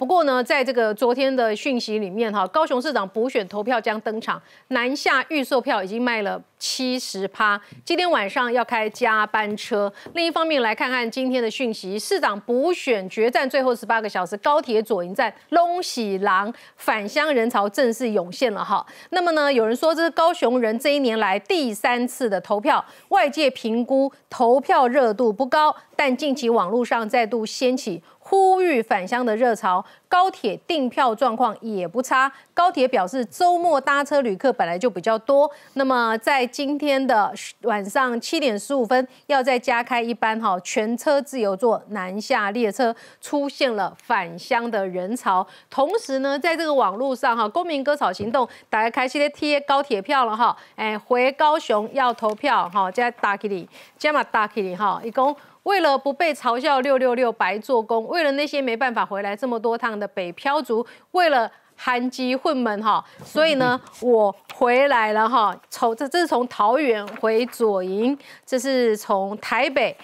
不过呢，在这个昨天的讯息里面，哈，高雄市长补选投票将登场，南下预售票已经卖了七十趴，今天晚上要开加班车。另一方面，来看看今天的讯息，市长补选决战最后十八个小时，高铁左营站龙喜郎返乡人潮正式涌现了哈。那么呢，有人说这是高雄人这一年来第三次的投票，外界评估投票热度不高。但近期网络上再度掀起呼吁返乡的热潮，高铁订票状况也不差。高铁表示，周末搭车旅客本来就比较多。那么在今天的晚上七点十五分，要再加开一班哈全车自由座南下列车，出现了返乡的人潮。同时呢，在这个网络上哈，公民割草行动，大家开始在贴高铁票了哈。哎，回高雄要投票哈，加打给你，加嘛打给你哈，一共。为了不被嘲笑六六六白做工，为了那些没办法回来这么多趟的北漂族，为了寒极混门哈，所以呢，我回来了哈。从这这是从桃园回左营，这是从台北。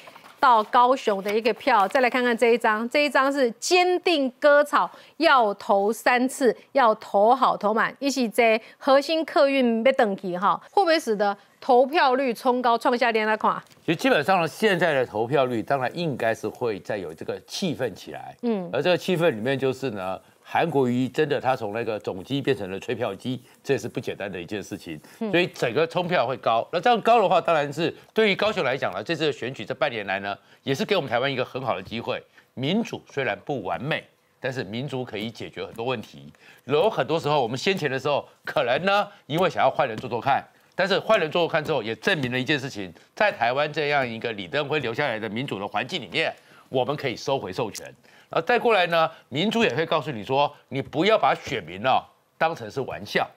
到高雄的一个票，再来看看这一张，这一张是坚定割草，要投三次，要投好投满，一起在核心客运被等级哈，会不会使得投票率冲高，创下另那款？其实基本上呢，现在的投票率当然应该是会再有这个气氛起来，嗯，而这个气氛里面就是呢。韩国瑜真的，他从那个总机变成了吹票机，这也是不简单的一件事情。所以整个冲票会高，那这样高的话，当然是对于高雄来讲呢，这次的选举这半年来呢，也是给我们台湾一个很好的机会。民主虽然不完美，但是民主可以解决很多问题。有很多时候，我们先前的时候，可能呢，因为想要坏人做做看，但是坏人做做看之后，也证明了一件事情，在台湾这样一个李登辉留下来的民主的环境里面。我们可以收回授权，然再过来呢？民主也会告诉你说，你不要把选民呢当成是玩笑，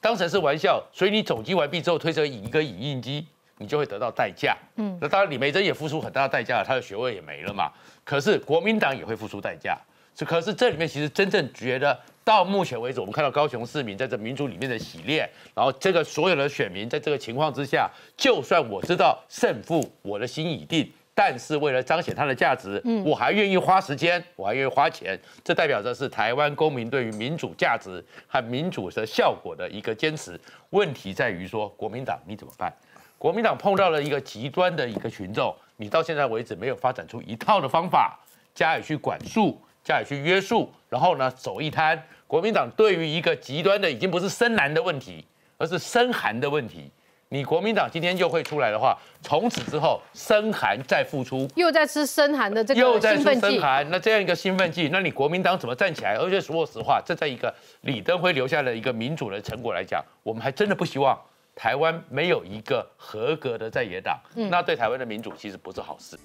当成是玩笑。所以你总机完毕之后，推出一个影印机，你就会得到代价。嗯，那当然李梅珍也付出很大的代价了，他的学位也没了嘛。可是国民党也会付出代价。这可是这里面其实真正觉得到目前为止，我们看到高雄市民在这民主里面的洗练，然后这个所有的选民在这个情况之下，就算我知道胜负，我的心已定。但是为了彰显它的价值，我还愿意花时间，我还愿意花钱。这代表着是台湾公民对于民主价值和民主的效果的一个坚持。问题在于说，国民党你怎么办？国民党碰到了一个极端的一个群众，你到现在为止没有发展出一套的方法，加以去管束，加以去约束，然后呢走一摊。国民党对于一个极端的，已经不是深蓝的问题，而是深寒的问题。你国民党今天又会出来的话，从此之后深寒再复出，又在吃深寒的这个又在吃深寒，那这样一个兴奋剂，那你国民党怎么站起来？而且说实话，这在一个李登辉留下的一个民主的成果来讲，我们还真的不希望台湾没有一个合格的在野党。那对台湾的民主其实不是好事。